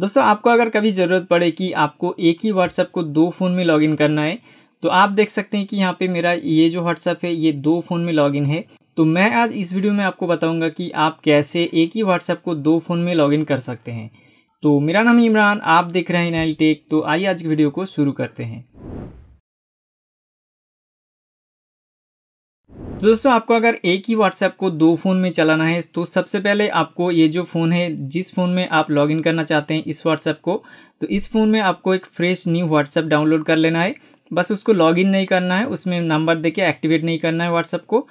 दोस्तों आपको अगर कभी ज़रूरत पड़े कि आपको एक ही व्हाट्सएप को दो फ़ोन में लॉगिन करना है तो आप देख सकते हैं कि यहाँ पे मेरा ये जो व्हाट्सएप है ये दो फ़ोन में लॉगिन है तो मैं आज इस वीडियो में आपको बताऊंगा कि आप कैसे एक ही व्हाट्सएप को दो फ़ोन में लॉगिन कर सकते हैं तो मेरा नाम इमरान आप देख रहे हैं नाइल टेक तो आइए आज की वीडियो को शुरू करते हैं तो दोस्तों आपको अगर एक ही व्हाट्सएप को दो फ़ोन में चलाना है तो सबसे पहले आपको ये जो फ़ोन है जिस फ़ोन में आप लॉगिन करना चाहते हैं इस व्हाट्सएप को तो इस फ़ोन में आपको एक फ्रेश न्यू व्हाट्सएप डाउनलोड कर लेना है बस उसको लॉगिन नहीं करना है उसमें नंबर देके एक्टिवेट नहीं करना है व्हाट्सएप को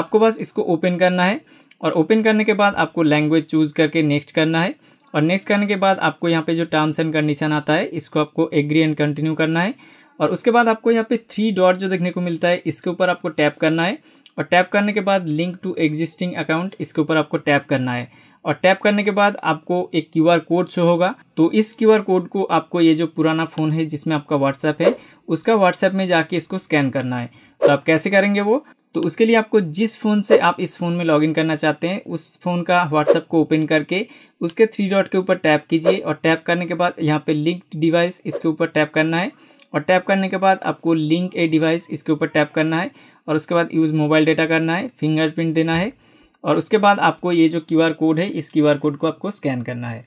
आपको बस इसको ओपन करना है और ओपन करने के बाद आपको लैंग्वेज चूज़ करके नेक्स्ट करना है और नेक्स्ट करने के बाद आपको यहाँ पर जो टर्म्स एंड कंडीशन आता है इसको आपको एग्री एंड कंटिन्यू करना है और उसके बाद आपको यहाँ पे थ्री डॉट जो देखने को मिलता है इसके ऊपर आपको टैप करना है और टैप करने के बाद लिंक टू एग्जिस्टिंग अकाउंट इसके ऊपर आपको टैप करना है और टैप करने के बाद आपको एक क्यू आर कोड शो होगा तो इस क्यू आर कोड को आपको ये जो पुराना फ़ोन है जिसमें आपका व्हाट्सएप है उसका व्हाट्सएप में जाके इसको स्कैन करना है तो आप कैसे करेंगे वो तो उसके लिए आपको जिस फ़ोन से आप इस फ़ोन में लॉगिन करना चाहते हैं उस फ़ोन का व्हाट्सएप को ओपन करके उसके थ्री डॉट के ऊपर टैप कीजिए और टैप करने के बाद यहाँ पे लिंक्ड डिवाइस इसके ऊपर टैप करना है और टैप करने के बाद आपको लिंक ए डिवाइस इसके ऊपर टैप करना है और उसके बाद यूज़ मोबाइल डेटा करना है फिंगरप्रिंट देना है और उसके बाद आपको ये जो क्यू कोड है इस क्यू कोड को आपको स्कैन करना है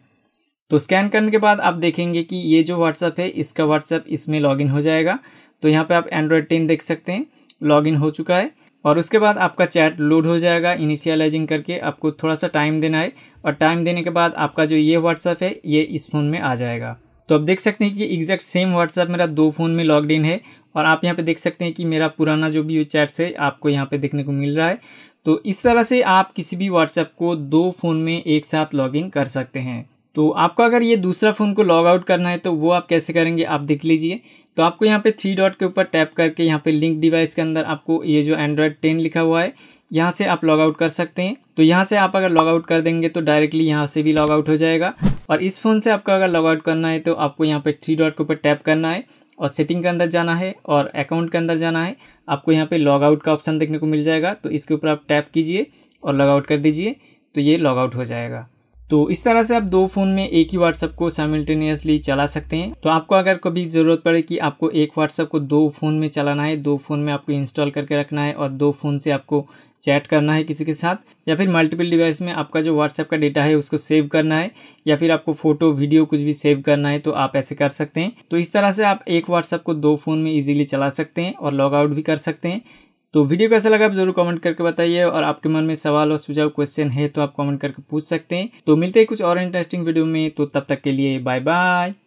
तो स्कैन करने के बाद आप देखेंगे कि ये जो व्हाट्सअप है इसका व्हाट्सअप इसमें लॉगिन हो जाएगा तो यहाँ पे आप एंड्रॉयड टेन देख सकते हैं लॉगिन हो चुका है और उसके बाद आपका चैट लोड हो जाएगा इनिशियलाइजिंग करके आपको थोड़ा सा टाइम देना है और टाइम देने के बाद आपका जो ये व्हाट्सअप है ये इस फ़ोन में आ जाएगा तो आप देख सकते हैं कि एग्जैक्ट सेम व्हाट्सएप मेरा दो फ़ोन में लॉग इन है और आप यहाँ पे देख सकते हैं कि मेरा पुराना जो भी चैट्स है आपको यहाँ पे देखने को मिल रहा है तो इस तरह से आप किसी भी व्हाट्सएप को दो फ़ोन में एक साथ लॉग इन कर सकते हैं तो आपको अगर ये दूसरा फ़ोन को लॉग आउट करना है तो वो आप कैसे करेंगे आप देख लीजिए तो आपको यहाँ पे थ्री डॉट के ऊपर टैप करके यहाँ पे लिंक डिवाइस के अंदर आपको ये जो एंड्रॉयड टेन लिखा हुआ है यहाँ से आप लॉग आउट कर सकते हैं तो यहाँ से आप अगर लॉग आउट कर देंगे तो डायरेक्टली यहाँ से भी लॉग आउट हो जाएगा और इस फ़ोन से आपका अगर लॉग आउट करना है तो आपको यहाँ पे थ्री डॉट के ऊपर टैप करना है और सेटिंग के अंदर जाना है और अकाउंट के अंदर जाना है आपको यहाँ पे लॉग आउट का ऑप्शन देखने को मिल जाएगा तो इसके ऊपर आप टैप कीजिए और लॉग आउट कर दीजिए तो ये लॉग आउट हो जाएगा तो इस तरह से आप दो फ़ोन में एक ही व्हाट्सअप को साइमल्टेनियसली चला सकते हैं तो आपको अगर कभी ज़रूरत पड़े कि आपको एक व्हाट्सअप को दो फ़ोन में चलाना है दो फ़ोन में आपको इंस्टॉल करके रखना है और दो फ़ोन से आपको चैट करना है किसी के साथ या फिर मल्टीपल डिवाइस में आपका जो व्हाट्सएप का डेटा है उसको सेव करना है या फिर आपको फोटो वीडियो कुछ भी सेव करना है तो आप ऐसे कर सकते हैं तो इस तरह से आप एक व्हाट्सएप को दो फ़ोन में ईजिली चला सकते हैं और लॉग आउट भी कर सकते हैं तो वीडियो कैसा लगा आप जरूर कमेंट करके बताइए और आपके मन में सवाल और सुझाव क्वेश्चन है तो आप कमेंट करके पूछ सकते हैं तो मिलते हैं कुछ और इंटरेस्टिंग वीडियो में तो तब तक के लिए बाय बाय